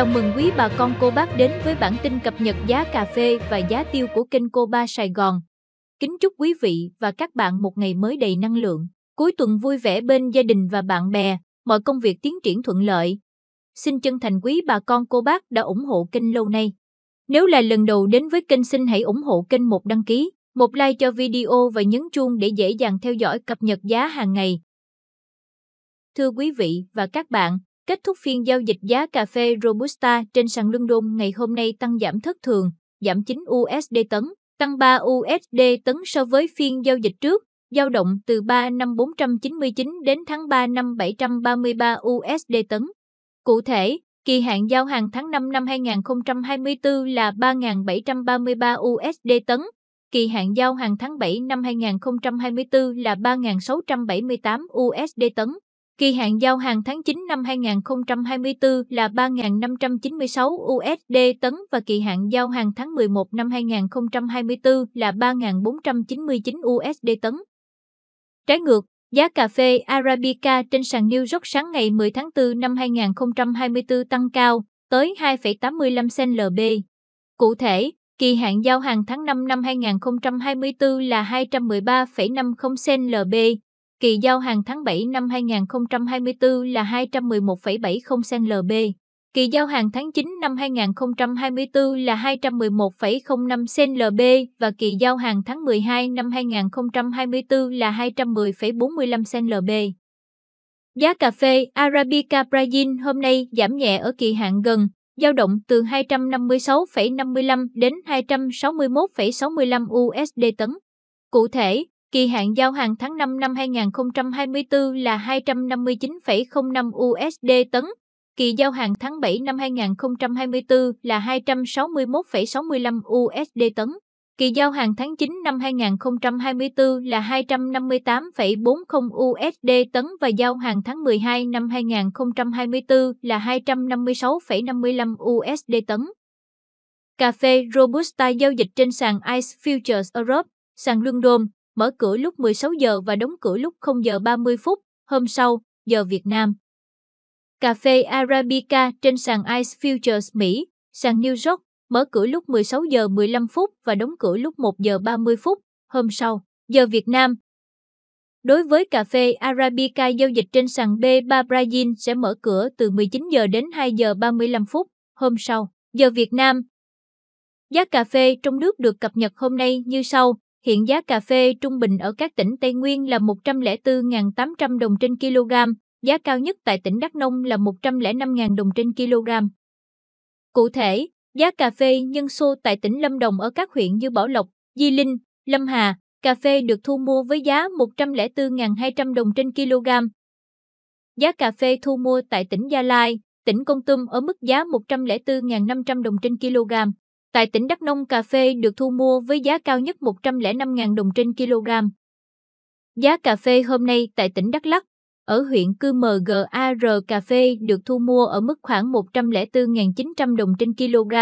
Chào mừng quý bà con cô bác đến với bản tin cập nhật giá cà phê và giá tiêu của kênh Cô Ba Sài Gòn. Kính chúc quý vị và các bạn một ngày mới đầy năng lượng, cuối tuần vui vẻ bên gia đình và bạn bè, mọi công việc tiến triển thuận lợi. Xin chân thành quý bà con cô bác đã ủng hộ kênh lâu nay. Nếu là lần đầu đến với kênh xin hãy ủng hộ kênh một đăng ký, một like cho video và nhấn chuông để dễ dàng theo dõi cập nhật giá hàng ngày. Thưa quý vị và các bạn, Kết thúc phiên giao dịch giá cà phê Robusta trên sàn London ngày hôm nay tăng giảm thất thường, giảm 9 USD tấn, tăng 3 USD tấn so với phiên giao dịch trước, dao động từ 3 năm 499 đến tháng 3 năm 733 USD tấn. Cụ thể, kỳ hạn giao hàng tháng 5 năm 2024 là 3.733 USD tấn, kỳ hạn giao hàng tháng 7 năm 2024 là 3.678 USD tấn. Kỳ hạn giao hàng tháng 9 năm 2024 là 3.596 USD tấn và kỳ hạn giao hàng tháng 11 năm 2024 là 3.499 USD tấn. Trái ngược, giá cà phê Arabica trên sàn New York sáng ngày 10 tháng 4 năm 2024 tăng cao tới 2,85 sen LB. Cụ thể, kỳ hạn giao hàng tháng 5 năm 2024 là 213,50 sen LB Kỳ giao hàng tháng 7 năm 2024 là 211,70 CLB. Kỳ giao hàng tháng 9 năm 2024 là 211,05 CLB và kỳ giao hàng tháng 12 năm 2024 là 210,45 CLB. Giá cà phê Arabica Brazil hôm nay giảm nhẹ ở kỳ hạn gần, dao động từ 256,55 đến 261,65 USD tấn. Cụ thể, Kỳ hạn giao hàng tháng 5 năm 2024 là 259,05 USD tấn, kỳ giao hàng tháng 7 năm 2024 là 261,65 USD tấn, kỳ giao hàng tháng 9 năm 2024 là 258,40 USD tấn và giao hàng tháng 12 năm 2024 là 256,55 USD tấn. Cà phê Robusta giao dịch trên sàn ICE Futures Europe, sàn London, mở cửa lúc 16 giờ và đóng cửa lúc 0 giờ 30 phút, hôm sau, giờ Việt Nam. Cà phê Arabica trên sàn Ice Futures Mỹ, sàn New York, mở cửa lúc 16 giờ 15 phút và đóng cửa lúc 1 giờ 30 phút, hôm sau, giờ Việt Nam. Đối với cà phê Arabica giao dịch trên sàn B3 Brazil sẽ mở cửa từ 19 giờ đến 2 giờ 35 phút, hôm sau, giờ Việt Nam. Giá cà phê trong nước được cập nhật hôm nay như sau. Hiện giá cà phê trung bình ở các tỉnh Tây Nguyên là 104.800 đồng trên kg, giá cao nhất tại tỉnh Đắk Nông là 105.000 đồng trên kg. Cụ thể, giá cà phê nhân xô tại tỉnh Lâm Đồng ở các huyện như Bảo Lộc, Di Linh, Lâm Hà, cà phê được thu mua với giá 104.200 đồng trên kg. Giá cà phê thu mua tại tỉnh Gia Lai, tỉnh Kon Tum ở mức giá 104.500 đồng trên kg. Tại tỉnh Đắk Nông, cà phê được thu mua với giá cao nhất 105.000 đồng trên kg. Giá cà phê hôm nay tại tỉnh Đắk Lắk, ở huyện Cư MGAR cà phê được thu mua ở mức khoảng 104.900 đồng trên kg,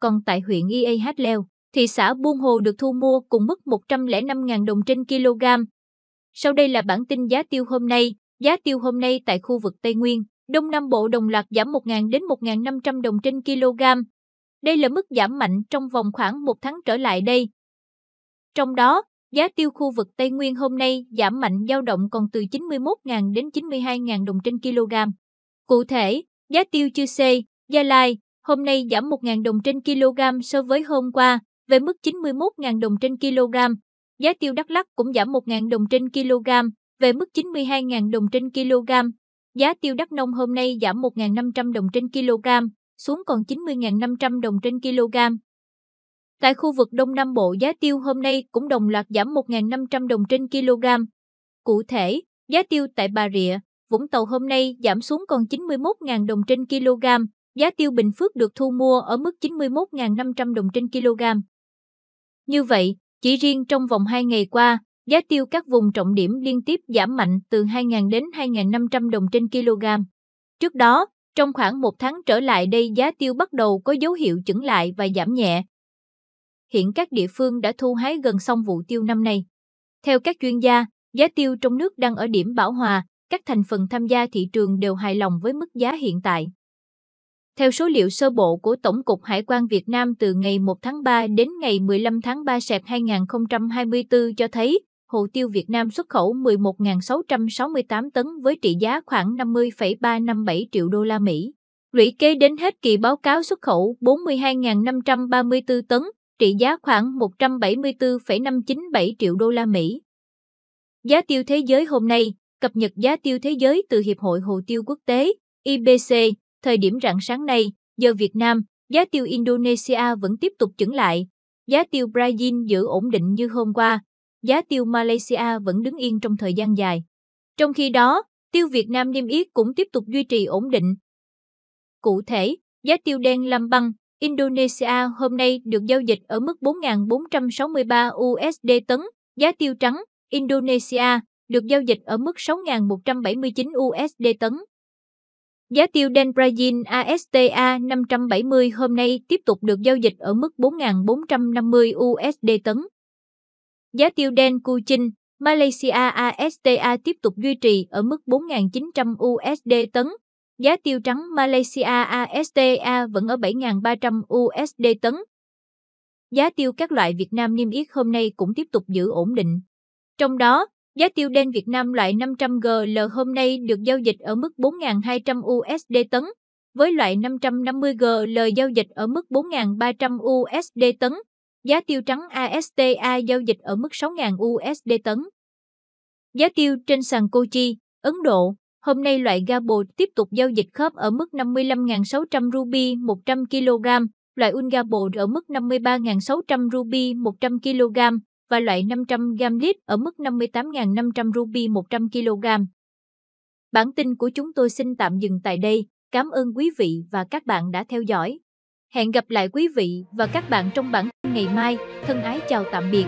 còn tại huyện IAH Leo, thị xã Buôn Hồ được thu mua cùng mức 105.000 đồng trên kg. Sau đây là bản tin giá tiêu hôm nay. Giá tiêu hôm nay tại khu vực Tây Nguyên, Đông Nam Bộ đồng loạt giảm 1.000 đến 1.500 đồng trên kg. Đây là mức giảm mạnh trong vòng khoảng một tháng trở lại đây. Trong đó, giá tiêu khu vực Tây Nguyên hôm nay giảm mạnh dao động còn từ 91.000 đến 92.000 đồng trên kg. Cụ thể, giá tiêu chư xê, Gia Lai hôm nay giảm 1.000 đồng trên kg so với hôm qua, về mức 91.000 đồng trên kg. Giá tiêu Đắk Lắk cũng giảm 1.000 đồng trên kg, về mức 92.000 đồng trên kg. Giá tiêu đắk nông hôm nay giảm 1.500 đồng trên kg, xuống còn 90.500 đồng trên kg. Tại khu vực Đông Nam Bộ giá tiêu hôm nay cũng đồng loạt giảm 1.500 đồng trên kg. Cụ thể, giá tiêu tại Bà Rịa, Vũng Tàu hôm nay giảm xuống còn 91.000 đồng trên kg, giá tiêu Bình Phước được thu mua ở mức 91.500 đồng trên kg. Như vậy, chỉ riêng trong vòng 2 ngày qua, giá tiêu các vùng trọng điểm liên tiếp giảm mạnh từ 2.000 đến 2.500 đồng trên kg. Trước đó, trong khoảng một tháng trở lại đây giá tiêu bắt đầu có dấu hiệu chững lại và giảm nhẹ. Hiện các địa phương đã thu hái gần xong vụ tiêu năm nay. Theo các chuyên gia, giá tiêu trong nước đang ở điểm bảo hòa, các thành phần tham gia thị trường đều hài lòng với mức giá hiện tại. Theo số liệu sơ bộ của Tổng cục Hải quan Việt Nam từ ngày 1 tháng 3 đến ngày 15 tháng 3 sẹp 2024 cho thấy, hồ tiêu Việt Nam xuất khẩu 11.668 tấn với trị giá khoảng 50,357 triệu đô la Mỹ. Lũy kế đến hết kỳ báo cáo xuất khẩu 42.534 tấn, trị giá khoảng 174,597 triệu đô la Mỹ. Giá tiêu thế giới hôm nay, cập nhật giá tiêu thế giới từ Hiệp hội Hồ tiêu Quốc tế, IBC, thời điểm rạng sáng nay, giờ Việt Nam, giá tiêu Indonesia vẫn tiếp tục chững lại. Giá tiêu Brazil giữ ổn định như hôm qua, giá tiêu Malaysia vẫn đứng yên trong thời gian dài. Trong khi đó, tiêu Việt Nam niêm yết cũng tiếp tục duy trì ổn định. Cụ thể, giá tiêu đen Lâm băng Indonesia hôm nay được giao dịch ở mức 4.463 USD tấn, giá tiêu trắng Indonesia được giao dịch ở mức 6.179 USD tấn. Giá tiêu đen Brazil ASTA 570 hôm nay tiếp tục được giao dịch ở mức 4.450 USD tấn. Giá tiêu đen cu Malaysia ASTA tiếp tục duy trì ở mức 4.900 USD tấn. Giá tiêu trắng Malaysia ASTA vẫn ở 7.300 USD tấn. Giá tiêu các loại Việt Nam niêm yết hôm nay cũng tiếp tục giữ ổn định. Trong đó, giá tiêu đen Việt Nam loại 500GL hôm nay được giao dịch ở mức 4.200 USD tấn, với loại 550GL giao dịch ở mức 4.300 USD tấn. Giá tiêu trắng ASTA giao dịch ở mức 6.000 USD tấn. Giá tiêu trên sàn Kochi, Ấn Độ, hôm nay loại Gabo tiếp tục giao dịch khớp ở mức 55.600 ruby 100 kg, loại Ungabo ở mức 53.600 ruby 100 kg và loại 500 gam lít ở mức 58.500 ruby 100 kg. Bản tin của chúng tôi xin tạm dừng tại đây. Cảm ơn quý vị và các bạn đã theo dõi. Hẹn gặp lại quý vị và các bạn trong bản tin ngày mai. Thân ái chào tạm biệt.